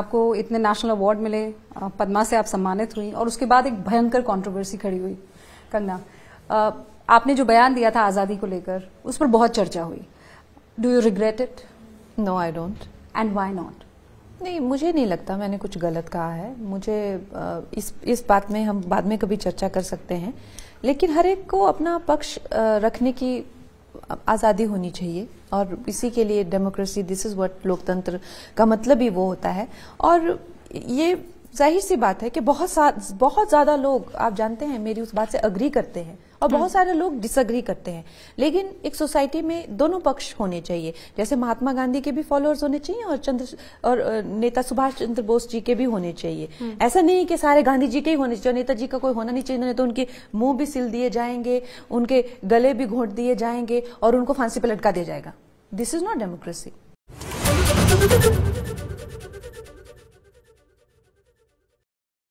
आपको इतने national award मिले पद्मा से आप सम्मानित हुई और उसके बाद एक भयंकर कंट्रोवर्सी खड़ी हुई कंगना आपने जो बयान दिया था आज़ादी को लेकर उस पर बहुत चर्चा हुई do you regret it no I don't and why not नहीं मुझे नहीं लगता मैंने कुछ गलत कहा है मुझे इस इस बात में हम बाद में कभी चर्चा कर सकते हैं लेकिन हर एक को अपना पक्ष रखने की आज़ादी होनी चाहिए और इसी के लिए डेमोक्रेसी दिस इज़ व्हाट लोकतंत्र का मतलब ही वो होता है और ये जाहिर सी बात है कि बहुत सा बहुत ज़्यादा लोग आप जानते हैं मेरी उस बात से अग्री करते हैं और बहुत हम्म। सारे लोग डिसअग्री करते हैं लेकिन एक सोसाइटी में दोनों पक्ष होने चाहिए जैसे महात्मा गांधी के भी फॉलोअर्स होने चाहिए और चंद्र और नेता सुभाष चंद्र बोस जी के भी होने चाहिए हम्म। ऐसा नहीं कि सारे गांधी जी के ही होने चाहिए नेताजी का कोई होना नहीं चाहिए नहीं तो उनके मुंह भी सिल दिए जाएंगे उनके गले भी घोट दिए जाएंगे और उनको फांसी पर लटका दिया जाएगा दिस इज नॉट डेमोक्रेसी